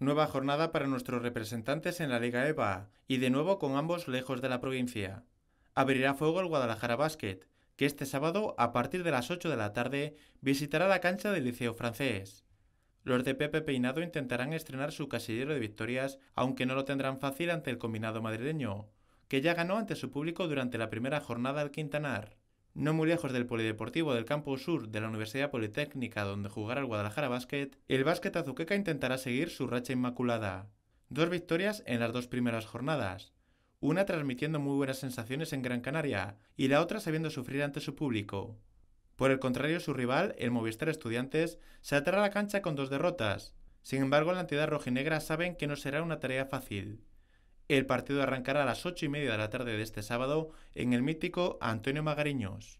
Nueva jornada para nuestros representantes en la Liga EVA y de nuevo con ambos lejos de la provincia. Abrirá fuego el Guadalajara Basket, que este sábado a partir de las 8 de la tarde visitará la cancha del Liceo francés. Los de Pepe Peinado intentarán estrenar su casillero de victorias, aunque no lo tendrán fácil ante el combinado madrileño, que ya ganó ante su público durante la primera jornada del Quintanar. No muy lejos del Polideportivo del Campo Sur de la Universidad Politécnica donde jugará el Guadalajara Basket, el Básquet Azuqueca intentará seguir su racha inmaculada. Dos victorias en las dos primeras jornadas, una transmitiendo muy buenas sensaciones en Gran Canaria y la otra sabiendo sufrir ante su público. Por el contrario, su rival, el Movistar Estudiantes, se atará la cancha con dos derrotas. Sin embargo, la entidad rojinegra saben que no será una tarea fácil. El partido arrancará a las ocho y media de la tarde de este sábado en el mítico Antonio Magariños.